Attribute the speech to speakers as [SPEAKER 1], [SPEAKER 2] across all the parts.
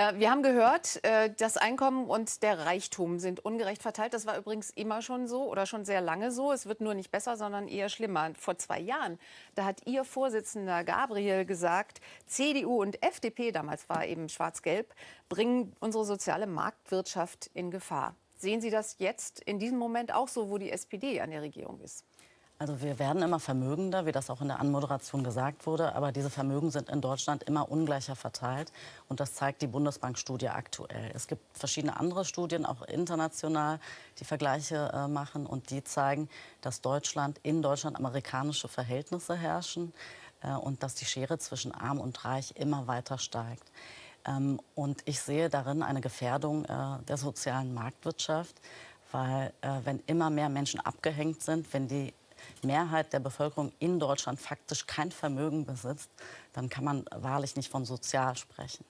[SPEAKER 1] Äh, wir haben gehört, äh, das Einkommen und der Reichtum sind ungerecht verteilt. Das war übrigens immer schon so oder schon sehr lange so. Es wird nur nicht besser, sondern eher schlimmer. Vor zwei Jahren, da hat Ihr Vorsitzender Gabriel gesagt, CDU und FDP, damals war eben schwarz-gelb, bringen unsere soziale Marktwirtschaft in Gefahr. Sehen Sie das jetzt in diesem Moment auch so, wo die SPD an der Regierung ist?
[SPEAKER 2] Also wir werden immer vermögender, wie das auch in der Anmoderation gesagt wurde. Aber diese Vermögen sind in Deutschland immer ungleicher verteilt. Und das zeigt die Bundesbank-Studie aktuell. Es gibt verschiedene andere Studien, auch international, die Vergleiche äh, machen. Und die zeigen, dass Deutschland, in Deutschland amerikanische Verhältnisse herrschen äh, und dass die Schere zwischen arm und reich immer weiter steigt. Ähm, und ich sehe darin eine Gefährdung äh, der sozialen Marktwirtschaft. Weil äh, wenn immer mehr Menschen abgehängt sind, wenn die Mehrheit der Bevölkerung in Deutschland faktisch kein Vermögen besitzt, dann kann man wahrlich nicht von sozial sprechen.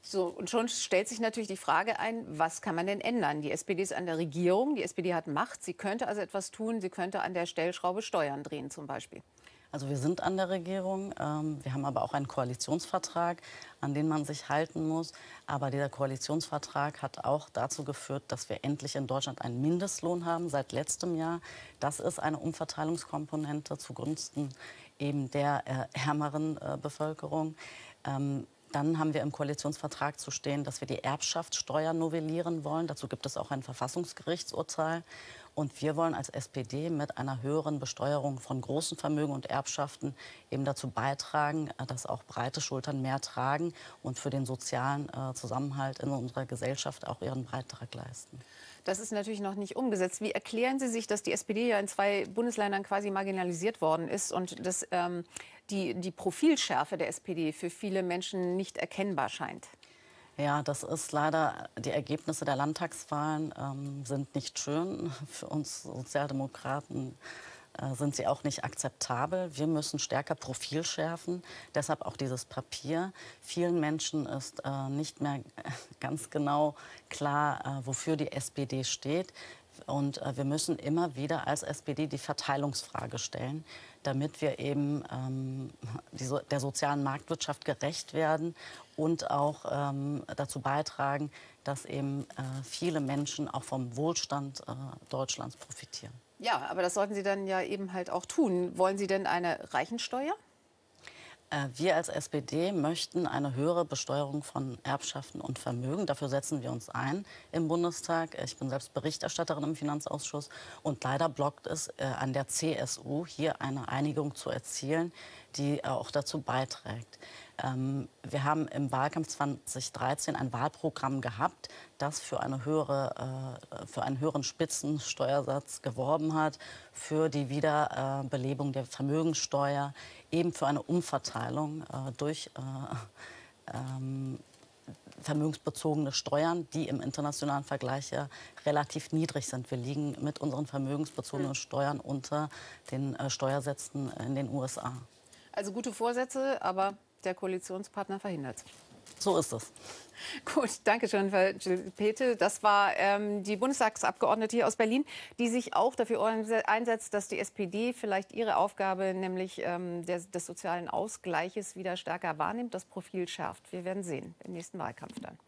[SPEAKER 1] So, und schon stellt sich natürlich die Frage ein, was kann man denn ändern? Die SPD ist an der Regierung, die SPD hat Macht, sie könnte also etwas tun, sie könnte an der Stellschraube Steuern drehen zum Beispiel.
[SPEAKER 2] Also wir sind an der Regierung. Ähm, wir haben aber auch einen Koalitionsvertrag, an den man sich halten muss. Aber dieser Koalitionsvertrag hat auch dazu geführt, dass wir endlich in Deutschland einen Mindestlohn haben seit letztem Jahr. Das ist eine Umverteilungskomponente zugunsten eben der äh, ärmeren äh, Bevölkerung. Ähm, dann haben wir im Koalitionsvertrag zu stehen, dass wir die Erbschaftssteuer novellieren wollen. Dazu gibt es auch ein Verfassungsgerichtsurteil. Und wir wollen als SPD mit einer höheren Besteuerung von großen Vermögen und Erbschaften eben dazu beitragen, äh, dass auch breite Schultern mehr tragen und für den sozialen äh, Zusammenhalt in unserer Gesellschaft auch ihren Beitrag leisten.
[SPEAKER 1] Das ist natürlich noch nicht umgesetzt. Wie erklären Sie sich, dass die SPD ja in zwei Bundesländern quasi marginalisiert worden ist und dass ähm, die, die Profilschärfe der SPD für viele Menschen nicht erkennbar scheint?
[SPEAKER 2] Ja, das ist leider, die Ergebnisse der Landtagswahlen ähm, sind nicht schön. Für uns Sozialdemokraten äh, sind sie auch nicht akzeptabel. Wir müssen stärker Profil schärfen. Deshalb auch dieses Papier. Vielen Menschen ist äh, nicht mehr ganz genau klar, äh, wofür die SPD steht. Und äh, wir müssen immer wieder als SPD die Verteilungsfrage stellen, damit wir eben ähm, so der sozialen Marktwirtschaft gerecht werden und auch ähm, dazu beitragen, dass eben äh, viele Menschen auch vom Wohlstand äh, Deutschlands profitieren.
[SPEAKER 1] Ja, aber das sollten Sie dann ja eben halt auch tun. Wollen Sie denn eine Reichensteuer?
[SPEAKER 2] Äh, wir als SPD möchten eine höhere Besteuerung von Erbschaften und Vermögen. Dafür setzen wir uns ein im Bundestag. Ich bin selbst Berichterstatterin im Finanzausschuss. Und leider blockt es äh, an der CSU, hier eine Einigung zu erzielen, die auch dazu beiträgt. Ähm, wir haben im Wahlkampf 2013 ein Wahlprogramm gehabt, das für, eine höhere, äh, für einen höheren Spitzensteuersatz geworben hat, für die Wiederbelebung der Vermögenssteuer, eben für eine Umverteilung äh, durch äh, ähm, vermögensbezogene Steuern, die im internationalen Vergleich ja relativ niedrig sind. Wir liegen mit unseren vermögensbezogenen hm. Steuern unter den äh, Steuersätzen in den USA.
[SPEAKER 1] Also gute Vorsätze, aber der Koalitionspartner verhindert. So ist es. Gut, danke schön, Frau Pete. Das war ähm, die Bundestagsabgeordnete hier aus Berlin, die sich auch dafür einsetzt, dass die SPD vielleicht ihre Aufgabe, nämlich ähm, der, des sozialen Ausgleiches, wieder stärker wahrnimmt, das Profil schärft. Wir werden sehen im nächsten Wahlkampf dann.